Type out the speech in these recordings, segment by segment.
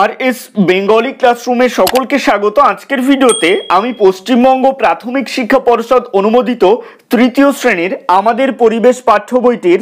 আর S Bengali ক্লাসরুমে সকলকে স্বাগত আজকের ভিডিওতে আমি পশ্চিমবঙ্গ প্রাথমিক শিক্ষা পরিষদ অনুমোদিত তৃতীয় শ্রেণীর আমাদের পরিবেশ পাঠ্য বইটির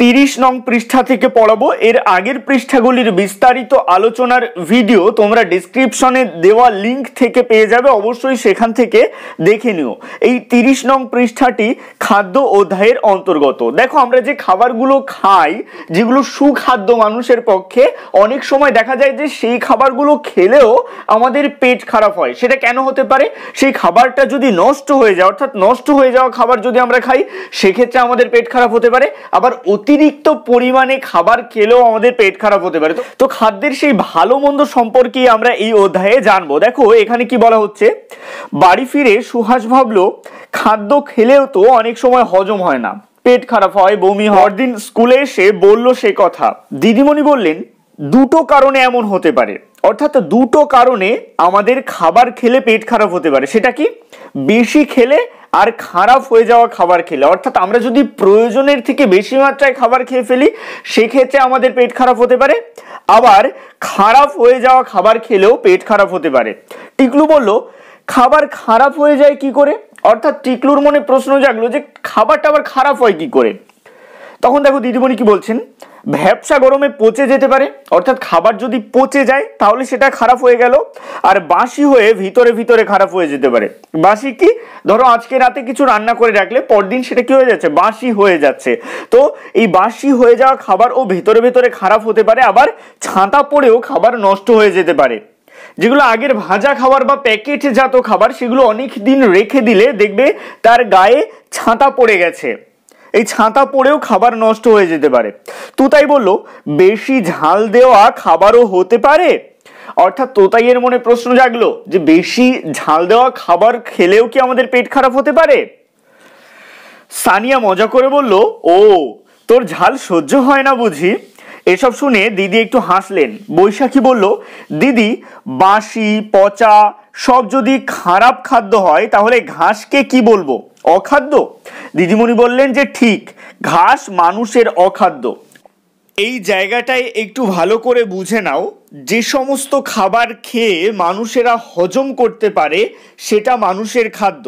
তিরিশ নং পৃষ্ঠা থেকে পড়াবো এর আগের পৃষ্ঠাগুলির বিস্তারিত আলোচনার ভিডিও তোমরা ডিসক্রিপশনে দেওয়া লিংক থেকে পেয়ে যাবে অবশ্যই সেখান থেকে দেখে নিও এই তিরিশ নং পৃষ্ঠাটি খাদ্য অধ্যায়ের অন্তর্গত দেখো আমরা যে খাবারগুলো খাই যেগুলো সুখাদ্য মানুষের পক্ষে অনেক সময় দেখা যায় যে সেই খাবারগুলো খেলেও আমাদের পেট খারাপ হয় সেটা কেন হতে পারে সেই খাবারটা যদি নষ্ট হয়ে যায় অর্থাৎ নষ্ট হয়ে যাওয়া খাবার যদি আমরা খাই সেক্ষেত্রে আমাদের পেট খারাপ হতে পারে আবার অতি অতিরিক্ত পরিমাণে খাবার খেলেও আমাদের পেট খারাপ হতে পারে তো খাদ্যের সেই ভালো মন্দ সম্পর্কে আমরা এই অধ্যায়ে জানবো দেখো এখানে কি বলা হচ্ছে বাড়ি ফিরে সুহাস ভাবলো খাদ্য খেলেও তো অনেক সময় হজম হয় না পেট খারাপ হয় বমি হরদিন দিন স্কুলে এসে বলল সে কথা দিদিমণি বললেন দুটো কারণে এমন হতে পারে অর্থাৎ দুটো কারণে আমাদের খাবার খেলে পেট খারাপ হতে পারে সেটা কি বেশি খেলে আর খারাপ হয়ে যাওয়া খাবার খেলে অর্থাৎ আমরা যদি প্রয়োজনের থেকে বেশি মাত্রায় খাবার খেয়ে ফেলি সেক্ষেত্রে আমাদের পেট খারাপ হতে পারে আবার খারাপ হয়ে যাওয়া খাবার খেলেও পেট খারাপ হতে পারে টিকলু বলল খাবার খারাপ হয়ে যায় কি করে অর্থাৎ টিকলুর মনে প্রশ্ন জাগলো যে খাবারটা আবার খারাপ হয় কি করে তখন দেখো দিদিমণি কি বলছেন ভ্যাবসা গরমে পচে যেতে পারে অর্থাৎ খাবার যদি পচে যায় তাহলে সেটা খারাপ হয়ে গেল আর বাসি হয়ে ভিতরে ভিতরে খারাপ হয়ে যেতে পারে বাসি কি ধরো আজকে রাতে কিছু রান্না করে রাখলে পরদিন সেটা কি হয়ে যাচ্ছে বাসি হয়ে যাচ্ছে তো এই বাসি হয়ে যাওয়া খাবার ও ভেতরে ভিতরে খারাপ হতে পারে আবার ছাঁতা পড়েও খাবার নষ্ট হয়ে যেতে পারে যেগুলো আগের ভাজা খাবার বা জাত খাবার সেগুলো অনেক দিন রেখে দিলে দেখবে তার গায়ে ছাঁতা পড়ে গেছে এই ছাতা পড়েও খাবার নষ্ট হয়ে যেতে পারে তোতাই বলল বেশি ঝাল দেওয়া খাবারও হতে পারে অর্থাৎ তোতাইয়ের মনে প্রশ্ন জাগলো যে বেশি ঝাল দেওয়া খাবার খেলেও কি আমাদের পেট খারাপ হতে পারে সানিয়া মজা করে বলল ও তোর ঝাল সহ্য হয় না বুঝি এসব শুনে দিদি একটু হাসলেন বৈশাখী বলল দিদি বাঁশি পচা সব যদি খারাপ খাদ্য হয় তাহলে ঘাসকে কি বলবো অখাদ্য দিদিমণি বললেন যে ঠিক ঘাস মানুষের অখাদ্য এই জায়গাটায় একটু ভালো করে বুঝে নাও যে সমস্ত খাবার খেয়ে মানুষেরা হজম করতে পারে সেটা মানুষের খাদ্য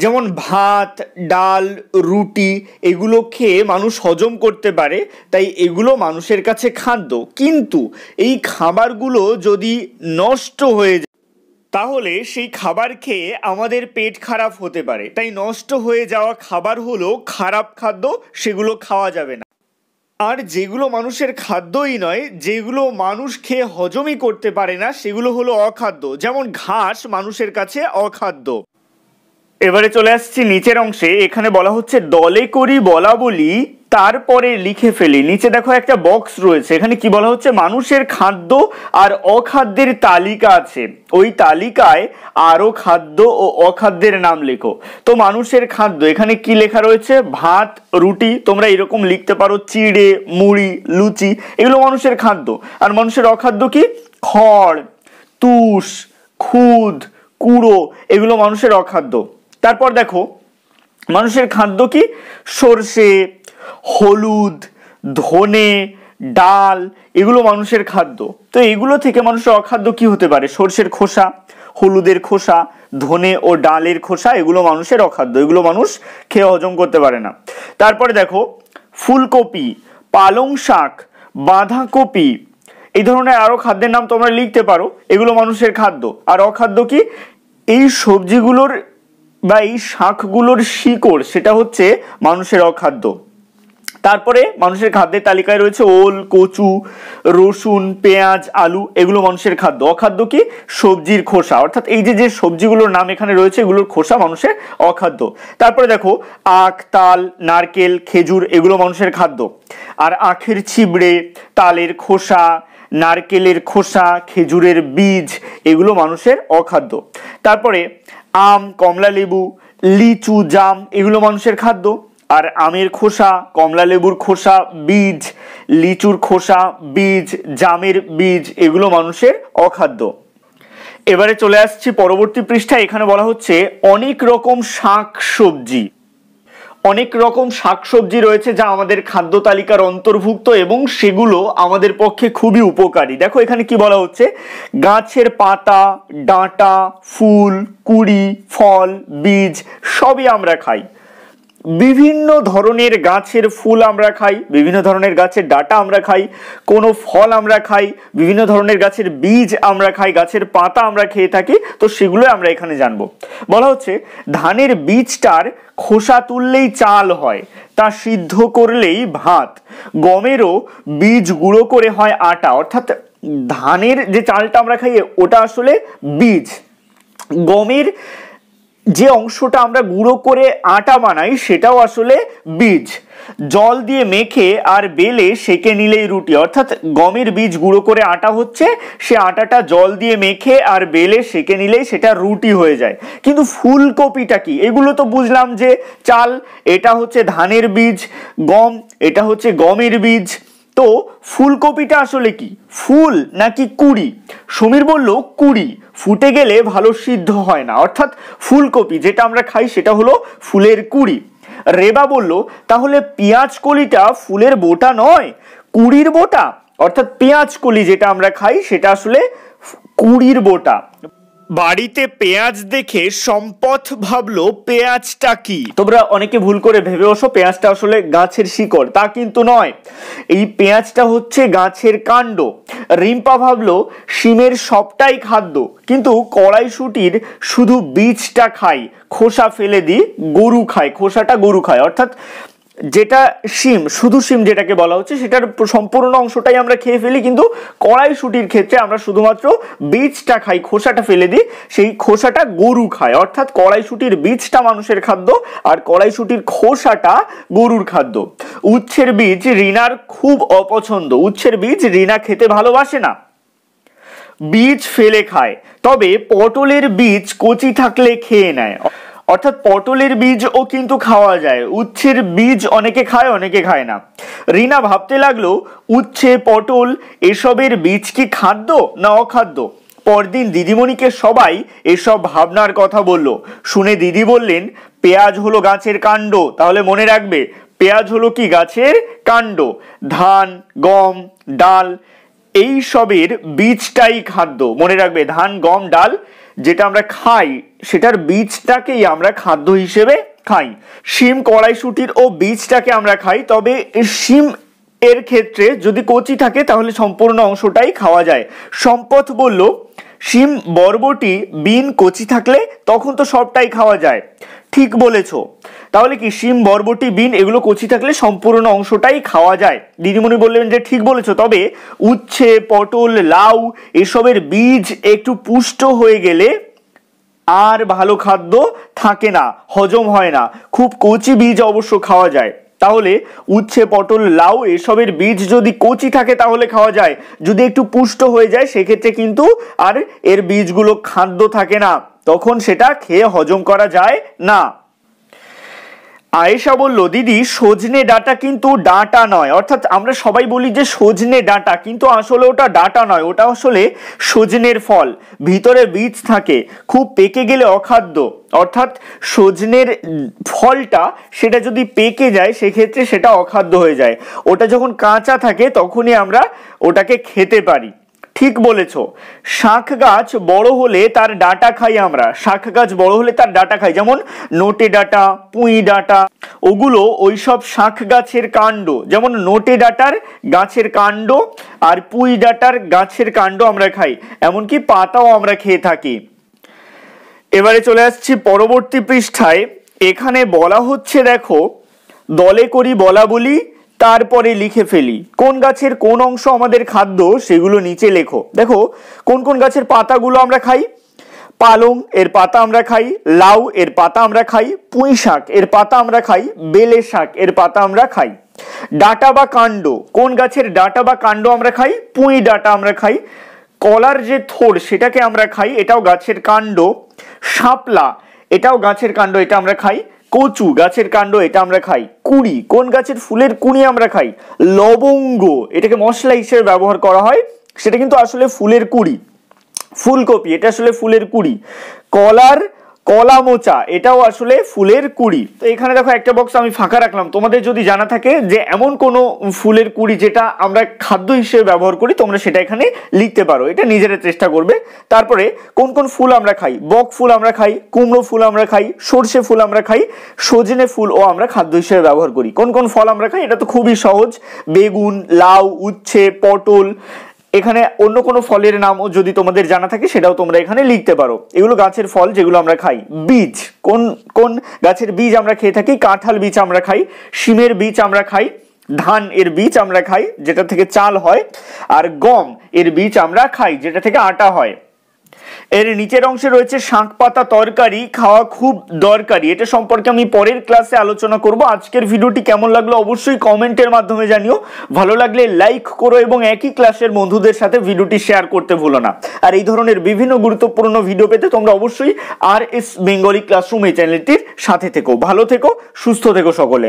যেমন ভাত ডাল রুটি এগুলো খেয়ে মানুষ হজম করতে পারে তাই এগুলো মানুষের কাছে খাদ্য কিন্তু এই খাবারগুলো যদি নষ্ট হয়ে যায় তাহলে সেই খাবার খেয়ে আমাদের পেট খারাপ হতে পারে তাই নষ্ট হয়ে যাওয়া খাবার হলো খারাপ খাদ্য সেগুলো খাওয়া যাবে না আর যেগুলো মানুষের খাদ্যই নয় যেগুলো মানুষ খেয়ে হজমই করতে পারে না সেগুলো হলো অখাদ্য যেমন ঘাস মানুষের কাছে অখাদ্য এবারে চলে আসছি নিচের অংশে এখানে বলা হচ্ছে দলে করি বলা বলি তারপরে লিখে ফেলি নিচে দেখো একটা বক্স রয়েছে এখানে কি বলা হচ্ছে মানুষের খাদ্য আর অখাদ্যের তালিকা আছে ওই তালিকায় আরও খাদ্য ও অখাদ্যের নাম লেখো তো মানুষের খাদ্য এখানে কি লেখা রয়েছে ভাত রুটি তোমরা এরকম লিখতে পারো চিড়ে মুড়ি লুচি এগুলো মানুষের খাদ্য আর মানুষের অখাদ্য কি খড় তুষ খুদ কুড়ো এগুলো মানুষের অখাদ্য তারপর দেখো মানুষের খাদ্য কি সর্ষে হলুদ ধনে ডাল এগুলো মানুষের খাদ্য তো এগুলো থেকে মানুষের অখাদ্য কি হতে পারে সর্ষের খোসা হলুদের খোসা ধনে ও ডালের খোসা এগুলো মানুষের অখাদ্য এগুলো মানুষ খেয়ে হজম করতে পারে না তারপরে দেখো ফুলকপি পালং শাক বাঁধাকপি এই ধরনের আরও খাদ্যের নাম তোমরা লিখতে পারো এগুলো মানুষের খাদ্য আর অখাদ্য কি এই সবজিগুলোর বা এই শাকগুলোর শিকড় সেটা হচ্ছে মানুষের অখাদ্য তারপরে মানুষের খাদ্যের তালিকায় রয়েছে ওল কচু রসুন পেঁয়াজ আলু এগুলো মানুষের খাদ্য অখাদ্য কি সবজির খোসা অর্থাৎ এই যে যে সবজিগুলোর নাম এখানে রয়েছে এগুলোর খোসা মানুষের অখাদ্য তারপরে দেখো আখ তাল নারকেল খেজুর এগুলো মানুষের খাদ্য আর আখের ছিবড়ে তালের খোসা নারকেলের খোসা খেজুরের বীজ এগুলো মানুষের অখাদ্য তারপরে আম কমলা লেবু লিচু জাম এগুলো মানুষের খাদ্য আর আমের খোসা কমলা লেবুর খোসা বীজ লিচুর খোসা বীজ জামের বীজ এগুলো মানুষের অখাদ্য এবারে চলে আসছি পরবর্তী পৃষ্ঠায় এখানে বলা হচ্ছে অনেক রকম শাক সবজি অনেক রকম শাকসবজি রয়েছে যা আমাদের খাদ্য তালিকার অন্তর্ভুক্ত এবং সেগুলো আমাদের পক্ষে খুবই উপকারী দেখো এখানে কি বলা হচ্ছে গাছের পাতা ডাঁটা ফুল কুড়ি ফল বীজ সবই আমরা খাই বিভিন্ন ধরনের গাছের ফুল আমরা খাই বিভিন্ন ধরনের গাছের ডাটা আমরা খাই কোনো ফল আমরা খাই বিভিন্ন ধরনের গাছের বীজ আমরা খাই গাছের পাতা আমরা খেয়ে থাকি তো সেগুলো আমরা এখানে জানব বলা হচ্ছে ধানের বীজটার খোসা তুললেই চাল হয় তা সিদ্ধ করলেই ভাত গমেরও বীজ গুঁড়ো করে হয় আটা অর্থাৎ ধানের যে চালটা আমরা খাই ওটা আসলে বীজ গমের যে অংশটা আমরা গুঁড়ো করে আটা বানাই সেটাও আসলে বীজ জল দিয়ে মেখে আর বেলে সেকে নিলেই রুটি অর্থাৎ গমের বীজ গুঁড়ো করে আটা হচ্ছে সে আটাটা জল দিয়ে মেখে আর বেলে সেকে নিলেই সেটা রুটি হয়ে যায় কিন্তু ফুলকপিটা কি এগুলো তো বুঝলাম যে চাল এটা হচ্ছে ধানের বীজ গম এটা হচ্ছে গমের বীজ তো ফুলকপিটা আসলে কি ফুল নাকি কুড়ি সমীর বলল কুড়ি ফুটে গেলে ভালো সিদ্ধ হয় না অর্থাৎ ফুলকপি যেটা আমরা খাই সেটা হলো ফুলের কুড়ি রেবা বলল তাহলে পেঁয়াজ কলিটা ফুলের বোটা নয় কুড়ির বোটা অর্থাৎ পেঁয়াজ কলি যেটা আমরা খাই সেটা আসলে কুড়ির বোটা বাড়িতে পেঁয়াজ দেখে সম্পথ ভাবলো পেঁয়াজটা কি তোমরা অনেকে ভুল করে ভেবে বসো পেঁয়াজটা আসলে গাছের শিকড় তা কিন্তু নয় এই পেঁয়াজটা হচ্ছে গাছের কাণ্ড রিম্পা ভাবলো শিমের সবটাই খাদ্য কিন্তু কড়াইশুটির শুধু বীজটা খাই খোসা ফেলে দিই গরু খায় খোসাটা গরু খায় অর্থাৎ যেটা সিম শুধু শিম যেটাকে বলা হচ্ছে সেটার সম্পূর্ণ অংশটাই আমরা খেয়ে ফেলি কিন্তু কড়াইশুটির ক্ষেত্রে আমরা শুধুমাত্র বীজটা খাই খোসাটা ফেলে দিই সেই খোসাটা গরু খায় অর্থাৎ কড়াইশুটির বীজটা মানুষের খাদ্য আর কড়াইশুটির খোসাটা গরুর খাদ্য উচ্ছের বীজ রিনার খুব অপছন্দ উচ্ছের বীজ রিনা খেতে ভালোবাসে না বীজ ফেলে খায় তবে পটলের বীজ কচি থাকলে খেয়ে নেয় অর্থাৎ পটলের বীজও কিন্তু খাওয়া যায় উচ্ছের বীজ অনেকে খায় অনেকে খায় না রিনা ভাবতে লাগলো উচ্ছে পটল এসবের বীজ কি খাদ্য না অখাদ্য পরদিন দিদিমণিকে সবাই এসব ভাবনার কথা বলল শুনে দিদি বললেন পেঁয়াজ হলো গাছের কাণ্ড তাহলে মনে রাখবে পেঁয়াজ হলো কি গাছের কাণ্ড ধান গম ডাল এই সবের বীজটাই খাদ্য মনে রাখবে ধান গম ডাল যেটা আমরা খাই সেটার বীজটাকেই আমরা খাদ্য হিসেবে খাই শিম কড়াইশুটির ও বীজটাকে আমরা খাই তবে শিম এর ক্ষেত্রে যদি কচি থাকে তাহলে সম্পূর্ণ অংশটাই খাওয়া যায় সম্পদ বলল শিম বর্বটি বিন কচি থাকলে তখন তো সবটাই খাওয়া যায় ঠিক বলেছ তাহলে কি শিম বরবটি বিন এগুলো কচি থাকলে সম্পূর্ণ অংশটাই খাওয়া যায় দিদিমণি বললেন যে ঠিক বলেছ তবে উচ্ছে পটল লাউ এসবের বীজ একটু পুষ্ট হয়ে গেলে আর ভালো খাদ্য থাকে না হজম হয় না খুব কচি বীজ অবশ্য খাওয়া যায় তাহলে উচ্ছে পটল লাউ এসবের বীজ যদি কচি থাকে তাহলে খাওয়া যায় যদি একটু পুষ্ট হয়ে যায় সেক্ষেত্রে কিন্তু আর এর বীজগুলো খাদ্য থাকে না তখন সেটা খেয়ে হজম করা যায় না আয়েশা বলল দিদি সজনে ডাটা কিন্তু ডাটা নয় অর্থাৎ আমরা সবাই বলি যে সজনে ডাটা কিন্তু আসলে ওটা ডাটা নয় ওটা আসলে সজনের ফল ভিতরে বীজ থাকে খুব পেকে গেলে অখাদ্য অর্থাৎ সজনের ফলটা সেটা যদি পেকে যায় সেক্ষেত্রে সেটা অখাদ্য হয়ে যায় ওটা যখন কাঁচা থাকে তখনই আমরা ওটাকে খেতে পারি ঠিক বলেছ শাঁখ গাছ বড় হলে তার ডাটা খাই আমরা শাঁখ গাছ বড় হলে তার ডাটা খাই যেমন নোটে ডাটা পুঁই ডাটা ওগুলো ওইসব শাঁখ গাছের কাণ্ড যেমন নোটে ডাটার গাছের কাণ্ড আর পুঁই ডাটার গাছের কাণ্ড আমরা খাই এমনকি পাতাও আমরা খেয়ে থাকি এবারে চলে আসছি পরবর্তী পৃষ্ঠায় এখানে বলা হচ্ছে দেখো দলে করি বলা বলি তারপরে লিখে ফেলি কোন গাছের কোন অংশ আমাদের খাদ্য সেগুলো নিচে লেখো দেখো কোন কোন গাছের পাতাগুলো আমরা খাই পালং এর পাতা আমরা খাই লাউ এর পাতা আমরা খাই পুঁই শাক এর পাতা আমরা খাই বেলে শাক এর পাতা আমরা খাই ডাটা বা কাণ্ড কোন গাছের ডাটা বা কাণ্ড আমরা খাই পুঁই ডাটা আমরা খাই কলার যে থোর সেটাকে আমরা খাই এটাও গাছের কাণ্ড শাপলা এটাও গাছের কাণ্ড এটা আমরা খাই কচু গাছের কাণ্ড এটা আমরা খাই কুড়ি কোন গাছের ফুলের কুড়ি আমরা খাই লবঙ্গ এটাকে মশলা হিসেবে ব্যবহার করা হয় সেটা কিন্তু আসলে ফুলের কুড়ি ফুলকপি এটা আসলে ফুলের কুড়ি কলার কলা মোচা এটাও আসলে ফুলের কুড়ি তো এখানে দেখো একটা বক্স আমি ফাঁকা রাখলাম তোমাদের যদি জানা থাকে যে এমন কোনো ফুলের কুড়ি যেটা আমরা খাদ্য হিসেবে ব্যবহার করি তোমরা সেটা এখানে লিখতে পারো এটা নিজেরা চেষ্টা করবে তারপরে কোন কোন ফুল আমরা খাই বক ফুল আমরা খাই কুমড়ো ফুল আমরা খাই সর্ষে ফুল আমরা খাই সজনে ও আমরা খাদ্য হিসেবে ব্যবহার করি কোন কোন ফল আমরা খাই এটা তো খুবই সহজ বেগুন লাউ উচ্ছে পটল এখানে অন্য কোনো ফলের নামও যদি তোমাদের জানা থাকে সেটাও তোমরা এখানে লিখতে পারো এগুলো গাছের ফল যেগুলো আমরা খাই বীজ কোন কোন গাছের বীজ আমরা খেয়ে থাকি কাঁঠাল বীজ আমরা খাই শিমের বীজ আমরা খাই ধান এর বীজ আমরা খাই যেটা থেকে চাল হয় আর গম এর বীজ আমরা খাই যেটা থেকে আটা হয় এর নিচের অংশে রয়েছে শাঁখ পাতা তরকারি খাওয়া খুব দরকারি এটা সম্পর্কে আমি পরের ক্লাসে আলোচনা করব আজকের ভিডিওটি কেমন লাগলো অবশ্যই কমেন্টের মাধ্যমে জানিও ভালো লাগলে লাইক করো এবং একই ক্লাসের বন্ধুদের সাথে ভিডিওটি শেয়ার করতে ভুলো না আর এই ধরনের বিভিন্ন গুরুত্বপূর্ণ ভিডিও পেতে তোমরা অবশ্যই আর এস বেঙ্গলি ক্লাসরুম এই চ্যানেলটির সাথে থেকো ভালো থেকো সুস্থ থেকো সকলে